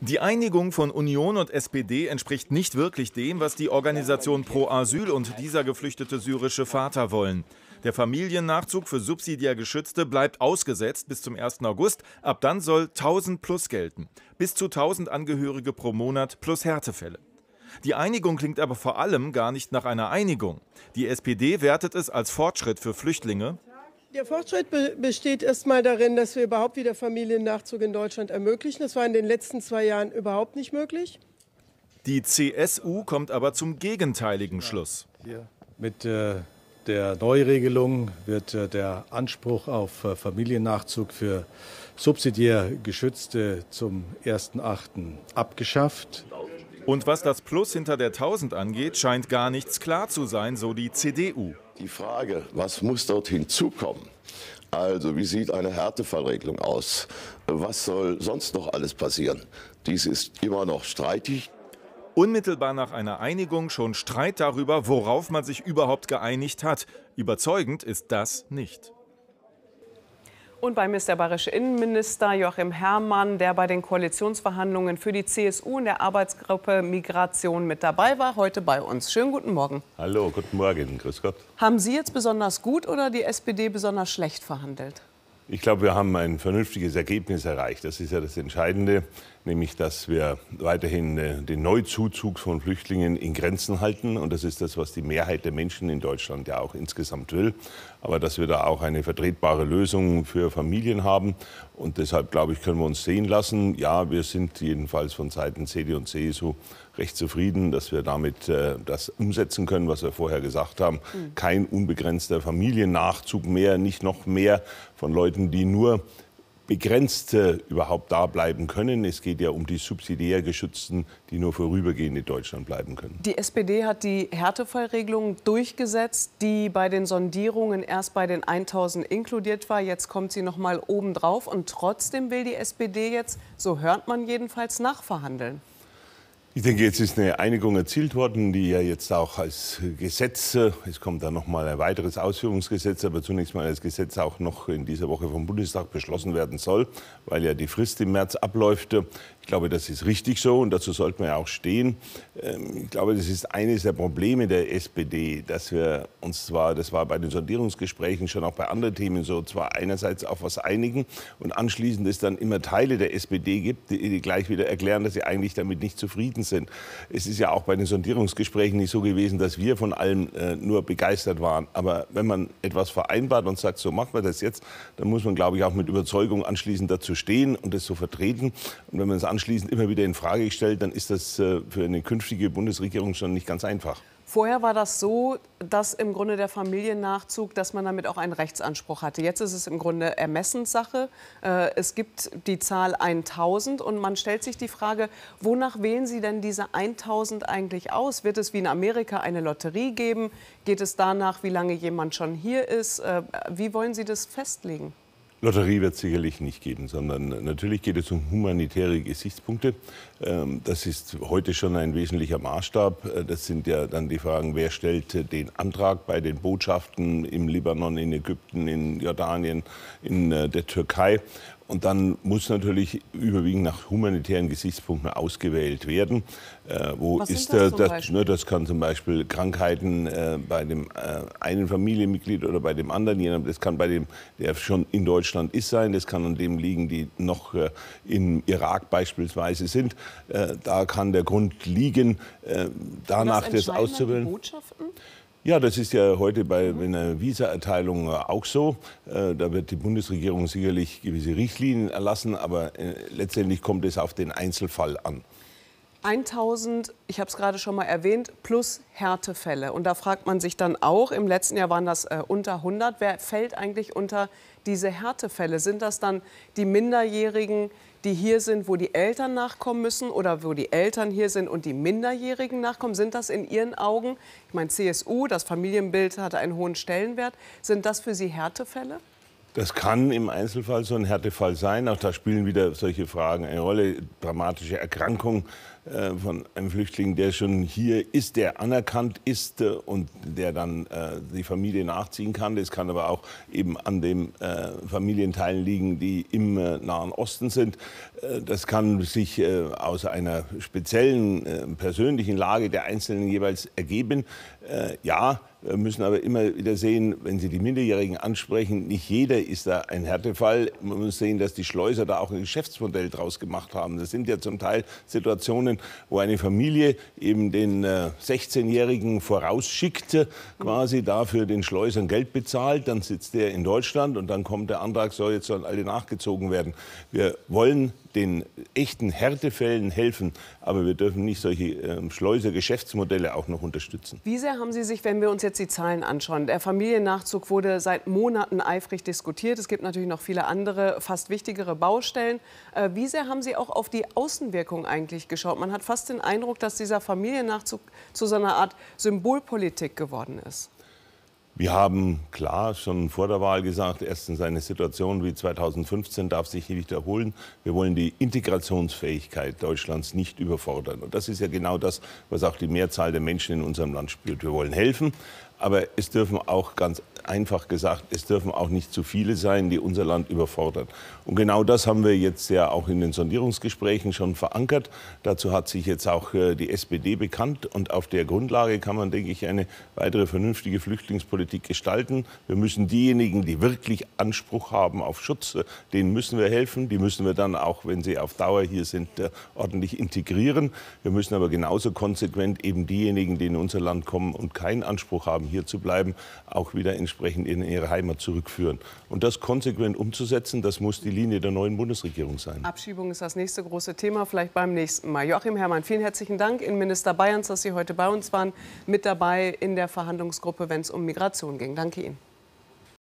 Die Einigung von Union und SPD entspricht nicht wirklich dem, was die Organisation Pro Asyl und dieser geflüchtete syrische Vater wollen. Der Familiennachzug für subsidiär Geschützte bleibt ausgesetzt bis zum 1. August. Ab dann soll 1000 plus gelten. Bis zu 1000 Angehörige pro Monat plus Härtefälle. Die Einigung klingt aber vor allem gar nicht nach einer Einigung. Die SPD wertet es als Fortschritt für Flüchtlinge der Fortschritt be besteht erstmal darin, dass wir überhaupt wieder Familiennachzug in Deutschland ermöglichen. Das war in den letzten zwei Jahren überhaupt nicht möglich. Die CSU kommt aber zum gegenteiligen Schluss. Mit äh, der Neuregelung wird äh, der Anspruch auf äh, Familiennachzug für subsidiär Geschützte zum 1.8. abgeschafft. Und was das Plus hinter der 1000 angeht, scheint gar nichts klar zu sein, so die CDU. Die Frage, was muss dort hinzukommen? Also, wie sieht eine Härtefallregelung aus? Was soll sonst noch alles passieren? Dies ist immer noch streitig. Unmittelbar nach einer Einigung schon Streit darüber, worauf man sich überhaupt geeinigt hat. Überzeugend ist das nicht. Und bei mir ist der bayerische Innenminister Joachim Herrmann, der bei den Koalitionsverhandlungen für die CSU in der Arbeitsgruppe Migration mit dabei war, heute bei uns. Schönen guten Morgen. Hallo, guten Morgen, grüß Gott. Haben Sie jetzt besonders gut oder die SPD besonders schlecht verhandelt? Ich glaube, wir haben ein vernünftiges Ergebnis erreicht. Das ist ja das Entscheidende nämlich dass wir weiterhin äh, den Neuzuzug von Flüchtlingen in Grenzen halten. Und das ist das, was die Mehrheit der Menschen in Deutschland ja auch insgesamt will. Aber dass wir da auch eine vertretbare Lösung für Familien haben. Und deshalb, glaube ich, können wir uns sehen lassen. Ja, wir sind jedenfalls von Seiten CDU und CSU recht zufrieden, dass wir damit äh, das umsetzen können, was wir vorher gesagt haben. Mhm. Kein unbegrenzter Familiennachzug mehr, nicht noch mehr von Leuten, die nur begrenzt überhaupt da bleiben können. Es geht ja um die subsidiär Geschützten, die nur vorübergehend in Deutschland bleiben können. Die SPD hat die Härtefallregelung durchgesetzt, die bei den Sondierungen erst bei den 1000 inkludiert war. Jetzt kommt sie noch mal obendrauf. Und trotzdem will die SPD jetzt, so hört man jedenfalls, nachverhandeln. Ich denke, jetzt ist eine Einigung erzielt worden, die ja jetzt auch als Gesetz, es kommt dann noch mal ein weiteres Ausführungsgesetz, aber zunächst mal als Gesetz auch noch in dieser Woche vom Bundestag beschlossen werden soll, weil ja die Frist im März abläuft. Ich glaube, das ist richtig so und dazu sollten wir auch stehen. Ähm, ich glaube, das ist eines der Probleme der SPD, dass wir uns zwar, das war bei den Sondierungsgesprächen schon auch bei anderen Themen so, zwar einerseits auf was einigen und anschließend es dann immer Teile der SPD gibt, die gleich wieder erklären, dass sie eigentlich damit nicht zufrieden sind. Es ist ja auch bei den Sondierungsgesprächen nicht so gewesen, dass wir von allem äh, nur begeistert waren. Aber wenn man etwas vereinbart und sagt, so machen wir das jetzt, dann muss man, glaube ich, auch mit Überzeugung anschließend dazu stehen und das so vertreten. Und wenn man es anschließend immer wieder in Frage gestellt, dann ist das äh, für eine künftige Bundesregierung schon nicht ganz einfach. Vorher war das so, dass im Grunde der Familiennachzug, dass man damit auch einen Rechtsanspruch hatte. Jetzt ist es im Grunde Ermessenssache. Äh, es gibt die Zahl 1000 und man stellt sich die Frage, wonach wählen Sie denn diese 1000 eigentlich aus? Wird es wie in Amerika eine Lotterie geben? Geht es danach, wie lange jemand schon hier ist? Äh, wie wollen Sie das festlegen? Lotterie wird es sicherlich nicht geben, sondern natürlich geht es um humanitäre Gesichtspunkte. Ähm, das ist heute schon ein wesentlicher Maßstab. Äh, das sind ja dann die Fragen, wer stellt den Antrag bei den Botschaften im Libanon, in Ägypten, in Jordanien, in äh, der Türkei. Und dann muss natürlich überwiegend nach humanitären Gesichtspunkten ausgewählt werden. Äh, wo Was ist das? Das, ne, das, kann zum Beispiel Krankheiten äh, bei dem äh, einen Familienmitglied oder bei dem anderen. Das kann bei dem, der schon in Deutschland ist, sein. Das kann an dem liegen, die noch äh, im Irak beispielsweise sind. Äh, da kann der Grund liegen, äh, danach das, das auszuwählen. Die Botschaften? Ja, das ist ja heute bei einer Visaerteilung äh, auch so. Äh, da wird die Bundesregierung sicherlich gewisse Richtlinien erlassen, aber äh, letztendlich kommt es auf den Einzelfall an. 1000, ich habe es gerade schon mal erwähnt, plus Härtefälle. Und da fragt man sich dann auch, im letzten Jahr waren das äh, unter 100, wer fällt eigentlich unter diese Härtefälle? Sind das dann die Minderjährigen, die hier sind, wo die Eltern nachkommen müssen oder wo die Eltern hier sind und die Minderjährigen nachkommen? Sind das in Ihren Augen, ich meine CSU, das Familienbild hatte einen hohen Stellenwert, sind das für Sie Härtefälle? Das kann im Einzelfall so ein Härtefall sein. Auch da spielen wieder solche Fragen eine Rolle. Dramatische Erkrankung äh, von einem Flüchtling, der schon hier ist, der anerkannt ist äh, und der dann äh, die Familie nachziehen kann. Das kann aber auch eben an den Familienteilen liegen, die im Nahen Osten sind. das kann sich aus einer speziellen persönlichen Lage der Einzelnen jeweils ergeben. ja, wir äh, müssen aber immer wieder sehen, wenn Sie die Minderjährigen ansprechen, nicht jeder ist da ein Härtefall. Man muss sehen, dass die Schleuser da auch ein Geschäftsmodell draus gemacht haben. Das sind ja zum Teil Situationen, wo eine Familie eben den 16-Jährigen äh, vorausschickt, äh, quasi dafür den Schleusern Geld bezahlt. Dann sitzt der in Deutschland und dann kommt der Antrag, so jetzt sollen alle nachgezogen werden. Wir wollen den echten Härtefällen helfen. Aber wir dürfen nicht solche ähm, Schleuser-Geschäftsmodelle auch noch unterstützen. Wie sehr haben Sie sich, wenn wir uns jetzt die Zahlen anschauen, der Familiennachzug wurde seit Monaten eifrig diskutiert. Es gibt natürlich noch viele andere, fast wichtigere Baustellen. Äh, wie sehr haben Sie auch auf die Außenwirkung eigentlich geschaut? Man hat fast den Eindruck, dass dieser Familiennachzug zu so einer Art Symbolpolitik geworden ist. Wir haben klar schon vor der Wahl gesagt, erstens eine Situation wie 2015 darf sich nicht wiederholen. Wir wollen die Integrationsfähigkeit Deutschlands nicht überfordern. Und das ist ja genau das, was auch die Mehrzahl der Menschen in unserem Land spürt. Wir wollen helfen, aber es dürfen auch ganz einfach gesagt, es dürfen auch nicht zu viele sein, die unser Land überfordern. Und genau das haben wir jetzt ja auch in den Sondierungsgesprächen schon verankert. Dazu hat sich jetzt auch äh, die SPD bekannt und auf der Grundlage kann man, denke ich, eine weitere vernünftige Flüchtlingspolitik gestalten. Wir müssen diejenigen, die wirklich Anspruch haben auf Schutz, äh, denen müssen wir helfen. Die müssen wir dann auch, wenn sie auf Dauer hier sind, äh, ordentlich integrieren. Wir müssen aber genauso konsequent eben diejenigen, die in unser Land kommen und keinen Anspruch haben, hier zu bleiben, auch wieder entsprechend in ihre Heimat zurückführen. Und das konsequent umzusetzen, das muss die Linie der neuen Bundesregierung sein. Abschiebung ist das nächste große Thema, vielleicht beim nächsten Mal. Joachim Herrmann, vielen herzlichen Dank, Innenminister Bayerns, dass Sie heute bei uns waren, mit dabei in der Verhandlungsgruppe, wenn es um Migration ging. Danke Ihnen.